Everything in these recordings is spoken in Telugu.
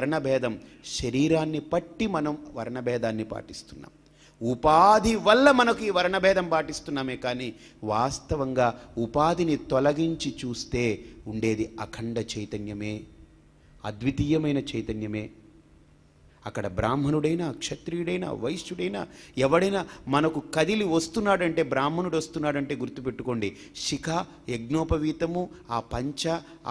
వర్ణభేదం శరీరాన్ని పట్టి మనం వర్ణభేదాన్ని పాటిస్తున్నాం ఉపాధి వల్ల మనకు ఈ వర్ణభేదం పాటిస్తున్నామే కానీ వాస్తవంగా ఉపాధిని తొలగించి చూస్తే ఉండేది అఖండ చైతన్యమే అద్వితీయమైన చైతన్యమే అక్కడ బ్రాహ్మణుడైనా క్షత్రియుడైనా వైశ్యుడైనా ఎవడైనా మనకు కదిలి వస్తున్నాడంటే బ్రాహ్మణుడు వస్తున్నాడంటే గుర్తుపెట్టుకోండి శిఖ యజ్ఞోపవీతము ఆ పంచ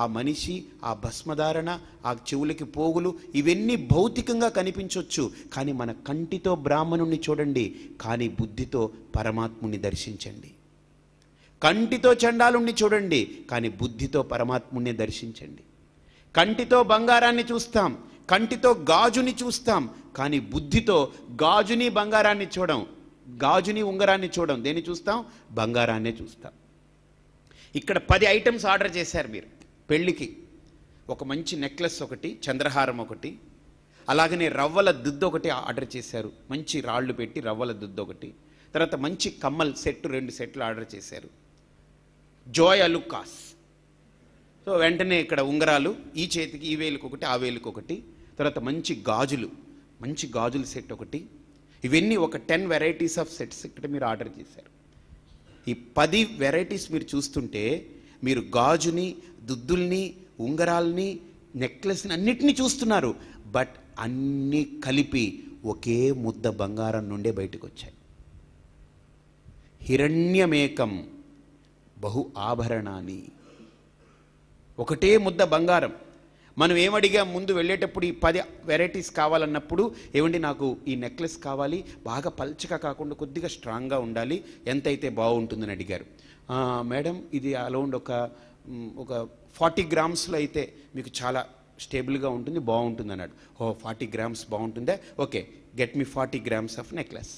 ఆ మనిషి ఆ భస్మధారణ ఆ చెవులకి పోగులు ఇవన్నీ భౌతికంగా కనిపించవచ్చు కానీ మన కంటితో బ్రాహ్మణుణ్ణి చూడండి కానీ బుద్ధితో పరమాత్ముని దర్శించండి కంటితో చండాలుణ్ణి చూడండి కానీ బుద్ధితో పరమాత్ముణ్ణి దర్శించండి కంటితో బంగారాన్ని చూస్తాం కంటితో గాజుని చూస్తాం కానీ బుద్ధితో గాజుని బంగారాన్ని చూడం గాజుని ఉంగరాన్ని చూడం దేన్ని చూస్తాం బంగారాన్నే చూస్తాం ఇక్కడ పది ఐటమ్స్ ఆర్డర్ చేశారు మీరు పెళ్ళికి ఒక మంచి నెక్లెస్ ఒకటి చంద్రహారం ఒకటి అలాగనే రవ్వల దుద్దు ఒకటి ఆర్డర్ చేశారు మంచి రాళ్ళు పెట్టి రవ్వల దుద్దు ఒకటి తర్వాత మంచి కమ్మల్ సెట్ రెండు సెట్లు ఆర్డర్ చేశారు జోయ్ అలుకాస్ సో వెంటనే ఇక్కడ ఉంగరాలు ఈ చేతికి ఈ వేలుకొకటి ఆ వేలుకొకటి తర్వాత మంచి గాజులు మంచి గాజులు సెట్ ఒకటి ఇవన్నీ ఒక టెన్ వెరైటీస్ ఆఫ్ సెట్స్ ఇక్కడ మీరు ఆర్డర్ చేశారు ఈ పది వెరైటీస్ మీరు చూస్తుంటే మీరు గాజుని దుద్దుల్ని ఉంగరాల్ని నెక్లెస్ని అన్నిటినీ చూస్తున్నారు బట్ అన్నీ కలిపి ఒకే ముద్ద బంగారం నుండే బయటకు వచ్చాయి హిరణ్యమేకం బహు ఆభరణాన్ని ఒకటే ముద్ద బంగారం మనం ఏమడిగా ముందు వెళ్ళేటప్పుడు ఈ పది వెరైటీస్ కావాలన్నప్పుడు ఏమండి నాకు ఈ నెక్లెస్ కావాలి బాగా పల్చగా కాకుండా కొద్దిగా స్ట్రాంగ్గా ఉండాలి ఎంతైతే బాగుంటుందని అడిగారు మేడం ఇది అలౌండ్ ఒక ఒక ఫార్టీ గ్రామ్స్లో అయితే మీకు చాలా స్టేబుల్గా ఉంటుంది బాగుంటుంది అన్నాడు ఓ ఫార్టీ గ్రామ్స్ బాగుంటుందే okay get me forty grams of necklace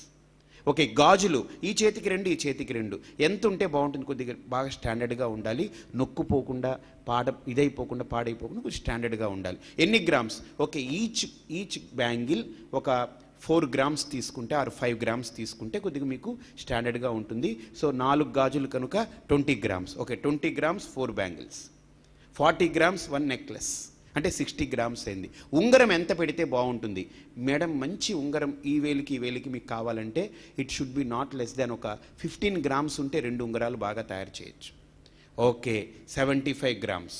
okay గాజులు ఈ చేతికి రెండు ఈ చేతికి రెండు ఎంత ఉంటే బాగుంటుంది కొద్దిగా బాగా స్టాండర్డ్గా ఉండాలి నొక్కుపోకుండా పాడ ఇదైపోకుండా పాడైపోకుండా కొంచెం స్టాండర్డ్గా ఉండాలి ఎన్ని grams okay each each bangle ఒక ఫోర్ గ్రామ్స్ తీసుకుంటే ఆరు ఫైవ్ గ్రామ్స్ తీసుకుంటే కొద్దిగా మీకు స్టాండర్డ్గా ఉంటుంది సో నాలుగు గాజులు కనుక twenty grams okay twenty grams four bangles forty grams one necklace అంటే సిక్స్టీ గ్రామ్స్ అయింది ఉంగరం ఎంత పెడితే బాగుంటుంది మేడం మంచి ఉంగరం ఈ వేలికి ఈ వేలికి మీకు కావాలంటే it should be not less than ఒక ఫిఫ్టీన్ గ్రామ్స్ ఉంటే రెండు ఉంగరాలు బాగా తయారు చేయొచ్చు ఓకే సెవెంటీ ఫైవ్ గ్రామ్స్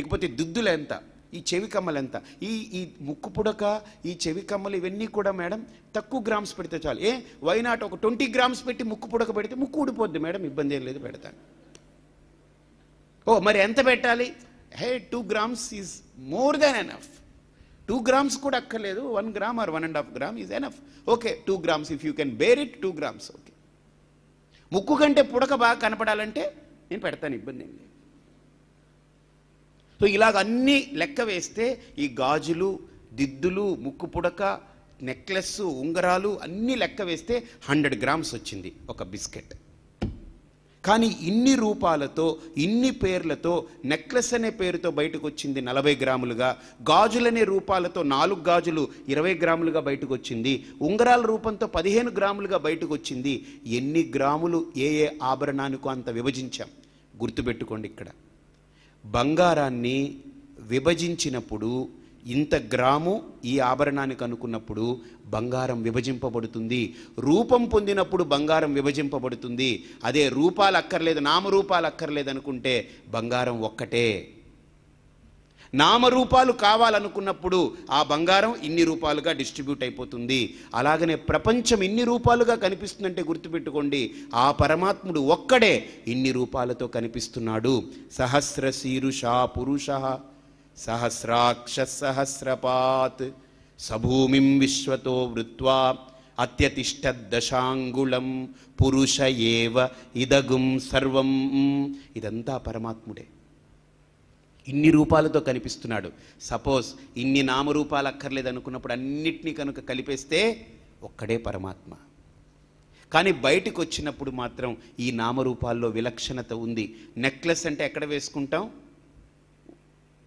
ఇకపోతే దుద్దులు ఎంత ఈ చెవి కమ్మలు ఎంత ఈ ఈ ముక్కు పుడక ఈ చెవి కమ్మలు ఇవన్నీ కూడా మేడం తక్కువ గ్రామ్స్ పెడితే చాలు ఏ వైనాట్ ఒక ట్వంటీ గ్రామ్స్ పెట్టి ముక్కు పుడక పెడితే ముక్కు ఊడిపోద్ది మేడం ఇబ్బంది ఏం లేదు పెడతాను ఓ మరి ఎంత పెట్టాలి hey two grams is more than enough two grams కూడా అక్కర్లేదు one gram or one and half gram is enough okay two grams if you can bear it two grams okay ముక్కు కంటే పుడక బాగా కనపడాలంటే నేను పెడతాను ఇబ్బంది ఏం లేదు సో ఇలాగ అన్నీ లెక్క వేస్తే ఈ గాజులు దిద్దులు ముక్కు పుడక నెక్లెస్ ఉంగరాలు అన్నీ లెక్క వేస్తే హండ్రెడ్ గ్రామ్స్ వచ్చింది ఒక బిస్కెట్ కానీ ఇన్ని రూపాలతో ఇన్ని పేర్లతో నెక్లెస్ అనే పేరుతో బయటకు వచ్చింది నలభై గ్రాములుగా గాజులనే రూపాలతో నాలుగు గాజులు ఇరవై గ్రాములుగా బయటకు వచ్చింది ఉంగరాల రూపంతో పదిహేను గ్రాములుగా బయటకు వచ్చింది ఎన్ని గ్రాములు ఏ ఏ ఆభరణానికో అంత విభజించాం గుర్తుపెట్టుకోండి ఇక్కడ బంగారాన్ని విభజించినప్పుడు ఇంత గ్రాము ఈ ఆభరణానికి అనుకున్నప్పుడు బంగారం విభజింపబడుతుంది రూపం పొందినప్పుడు బంగారం విభజింపబడుతుంది అదే రూపాలు అక్కర్లేదు నామరూపాలు అక్కర్లేదు అనుకుంటే బంగారం ఒక్కటే నామరూపాలు కావాలనుకున్నప్పుడు ఆ బంగారం ఇన్ని రూపాలుగా డిస్ట్రిబ్యూట్ అయిపోతుంది అలాగనే ప్రపంచం ఇన్ని రూపాలుగా కనిపిస్తుందంటే గుర్తుపెట్టుకోండి ఆ పరమాత్ముడు ఒక్కడే ఇన్ని రూపాలతో కనిపిస్తున్నాడు సహస్ర శీరుష పురుష సహస్రాక్ష సహస్రపాత్ సభూమిం విశ్వతో వృత్వా అత్యతిష్ట దశాంగుళం పురుష ఏవ ఇదగుం సర్వం ఇదంతా పరమాత్ముడే ఇన్ని రూపాలతో కనిపిస్తున్నాడు సపోజ్ ఇన్ని నామరూపాలు అక్కర్లేదు అనుకున్నప్పుడు అన్నిటినీ కనుక కలిపేస్తే ఒక్కడే పరమాత్మ కానీ బయటకు వచ్చినప్పుడు మాత్రం ఈ నామరూపాల్లో విలక్షణత ఉంది నెక్లెస్ అంటే ఎక్కడ వేసుకుంటాం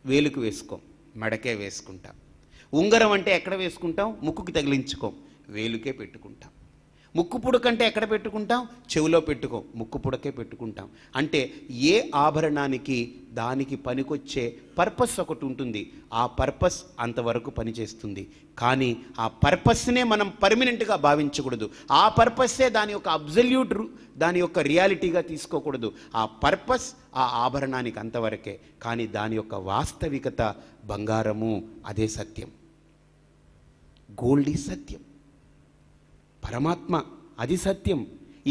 వేలుకు వేసుకోం మెడకే వేసుకుంటాం ఉంగరం అంటే ఎక్కడ వేసుకుంటాం ముక్కుకి తగిలించుకోం వేలుకే పెట్టుకుంటాం ముక్కు పుడక అంటే ఎక్కడ పెట్టుకుంటాం చెవిలో పెట్టుకో ముక్కు పుడకే పెట్టుకుంటాం అంటే ఏ ఆభరణానికి దానికి పనికొచ్చే పర్పస్ ఒకటి ఉంటుంది ఆ పర్పస్ అంతవరకు పనిచేస్తుంది కానీ ఆ పర్పస్నే మనం పర్మనెంట్గా భావించకూడదు ఆ పర్పస్సే దాని యొక్క అబ్జల్యూట్ దాని యొక్క రియాలిటీగా తీసుకోకూడదు ఆ పర్పస్ ఆ ఆభరణానికి అంతవరకే కానీ దాని యొక్క వాస్తవికత బంగారము అదే సత్యం గోల్డ్ ఈ సత్యం పరమాత్మ అది సత్యం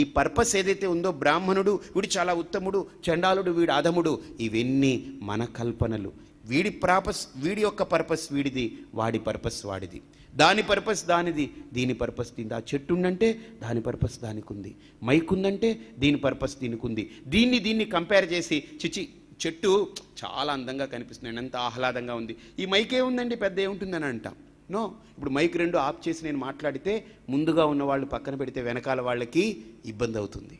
ఈ పర్పస్ ఏదైతే ఉందో బ్రాహ్మణుడు వీడు చాలా ఉత్తముడు చండాలుడు వీడు అధముడు ఇవన్నీ మన కల్పనలు వీడి ప్రాపస్ వీడి యొక్క పర్పస్ వీడిది వాడి పర్పస్ వాడిది దాని పర్పస్ దానిది దీని పర్పస్ దీనిది ఆ చెట్టు ఉందంటే దాని పర్పస్ దానికి ఉంది మైక్ ఉందంటే దీని పర్పస్ దీనికి ఉంది దీన్ని దీన్ని కంపేర్ చేసి చిచి చెట్టు చాలా అందంగా కనిపిస్తుంది ఎంత ఆహ్లాదంగా ఉంది ఈ మైకే ఉందండి పెద్ద ఏముంటుందని అంటాం నో ఇప్పుడు మైక్ రెండు ఆఫ్ చేసి నేను మాట్లాడితే ముందుగా ఉన్న వాళ్ళు పక్కన పెడితే వెనకాల వాళ్ళకి ఇబ్బంది అవుతుంది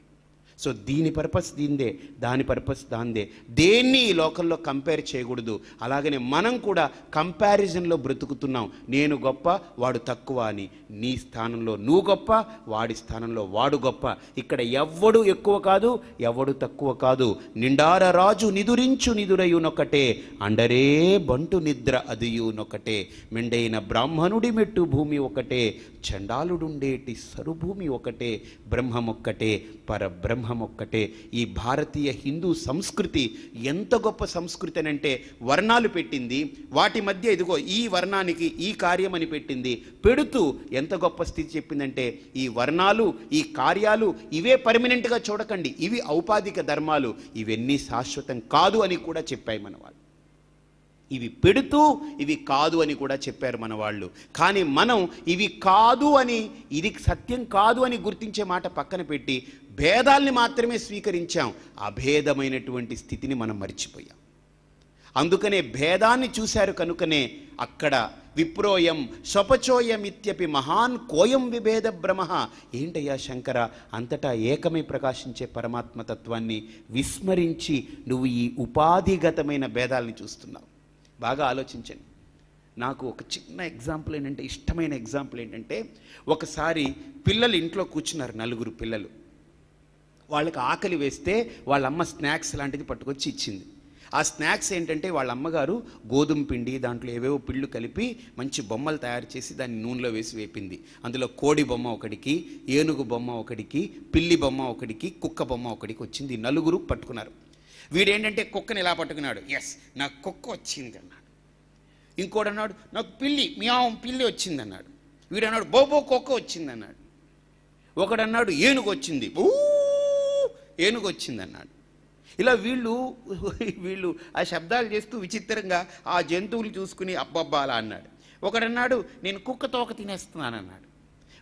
సో దీని పర్పస్ దీందే దాని పర్పస్ దాందే దేన్ని ఈ లోకంలో కంపేర్ చేయకూడదు అలాగనే మనం కూడా కంపారిజన్లో బ్రతుకుతున్నాం నేను గొప్ప వాడు తక్కువ అని నీ స్థానంలో నువ్వు గొప్ప వాడి స్థానంలో వాడు గొప్ప ఇక్కడ ఎవ్వడు ఎక్కువ కాదు ఎవడు తక్కువ కాదు నిండార రాజు నిదురించు నిదురయునొకటే అండరే బంటు నిద్ర అదియునొకటే మెండైన బ్రాహ్మణుడి మెట్టు భూమి ఒకటే చండాలుడుండేటి సరుభూమి ఒకటే ఒక్కటే పరబ్రహ్మ బ్రహ్మం ఒక్కటే ఈ భారతీయ హిందూ సంస్కృతి ఎంత గొప్ప సంస్కృతి అని అంటే వర్ణాలు పెట్టింది వాటి మధ్య ఇదిగో ఈ వర్ణానికి ఈ కార్యమని పెట్టింది పెడుతూ ఎంత గొప్ప స్థితి చెప్పిందంటే ఈ వర్ణాలు ఈ కార్యాలు ఇవే పర్మనెంట్గా చూడకండి ఇవి ఔపాధిక ధర్మాలు ఇవన్నీ శాశ్వతం కాదు అని కూడా చెప్పాయి మన వాళ్ళు ఇవి పెడుతూ ఇవి కాదు అని కూడా చెప్పారు మన వాళ్ళు కానీ మనం ఇవి కాదు అని ఇది సత్యం కాదు అని గుర్తించే మాట పక్కన పెట్టి భేదాల్ని మాత్రమే స్వీకరించాం అభేదమైనటువంటి స్థితిని మనం మర్చిపోయాం అందుకనే భేదాన్ని చూశారు కనుకనే అక్కడ విప్రోయం స్వపచోయమిత్యపి మహాన్ కోయం విభేద బ్రహ్మ ఏంటయ్యా శంకర అంతటా ఏకమై ప్రకాశించే పరమాత్మతత్వాన్ని విస్మరించి నువ్వు ఈ ఉపాధిగతమైన భేదాల్ని చూస్తున్నావు బాగా ఆలోచించండి నాకు ఒక చిన్న ఎగ్జాంపుల్ ఏంటంటే ఇష్టమైన ఎగ్జాంపుల్ ఏంటంటే ఒకసారి పిల్లలు ఇంట్లో కూర్చున్నారు నలుగురు పిల్లలు వాళ్ళకి ఆకలి వేస్తే వాళ్ళమ్మ స్నాక్స్ లాంటిది పట్టుకొచ్చి ఇచ్చింది ఆ స్నాక్స్ ఏంటంటే వాళ్ళ అమ్మగారు గోధుమ పిండి దాంట్లో ఏవేవో పిళ్ళు కలిపి మంచి బొమ్మలు తయారు చేసి దాన్ని నూనెలో వేసి వేపింది అందులో కోడి బొమ్మ ఒకటికి ఏనుగు బొమ్మ ఒకటికి పిల్లి బొమ్మ ఒకటికి కుక్క బొమ్మ ఒకటికి వచ్చింది నలుగురు పట్టుకున్నారు వీడేంటంటే కుక్కని ఇలా పట్టుకున్నాడు ఎస్ నాకు కుక్క వచ్చింది అన్నాడు ఇంకోడు అన్నాడు నాకు పిల్లి మ్యావం పిల్లి వచ్చింది అన్నాడు వీడు అన్నాడు బోబో కుక్క వచ్చింది ఒకడు ఒకడన్నాడు ఏనుగు వచ్చింది ఏనుగు ఏనుగు అన్నాడు ఇలా వీళ్ళు వీళ్ళు ఆ శబ్దాలు చేస్తూ విచిత్రంగా ఆ జంతువులు చూసుకుని అబ్బబ్బాలా అన్నాడు ఒకడన్నాడు నేను కుక్క తోక తినేస్తున్నానన్నాడు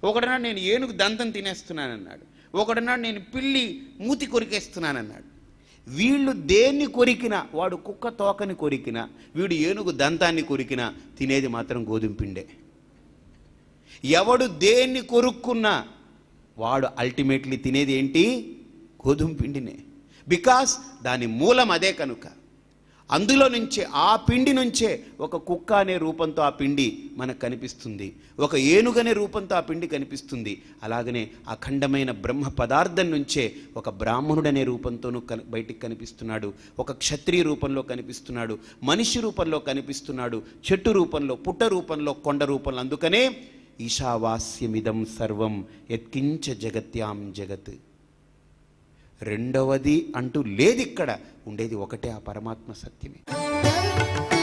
ఒకడన్నాడు నేను ఏనుగు దంతం తినేస్తున్నానన్నాడు ఒకడన్నాడు నేను పిల్లి మూతి కొరికేస్తున్నానన్నాడు వీళ్ళు దేన్ని కొరికినా వాడు కుక్క తోకని కొరికినా వీడు ఏనుగు దంతాన్ని కొరికినా తినేది మాత్రం గోధుమ పిండే ఎవడు దేన్ని కొరుక్కున్నా వాడు అల్టిమేట్లీ తినేది ఏంటి గోధుమ పిండినే బికాస్ దాని మూలం అదే కనుక అందులో నుంచే ఆ పిండి నుంచే ఒక కుక్క అనే రూపంతో ఆ పిండి మనకు కనిపిస్తుంది ఒక ఏనుగనే రూపంతో ఆ పిండి కనిపిస్తుంది అలాగనే అఖండమైన బ్రహ్మ పదార్థం నుంచే ఒక బ్రాహ్మణుడనే రూపంతోనూ కని బయటికి కనిపిస్తున్నాడు ఒక క్షత్రియ రూపంలో కనిపిస్తున్నాడు మనిషి రూపంలో కనిపిస్తున్నాడు చెట్టు రూపంలో పుట్ట రూపంలో కొండ రూపంలో అందుకనే ఈశావాస్యమిదం సర్వం యత్కించ జగత్యాం జగత్ రెండవది అంటూ లేదు ఇక్కడ ఉండేది ఒకటే ఆ పరమాత్మ సత్యమే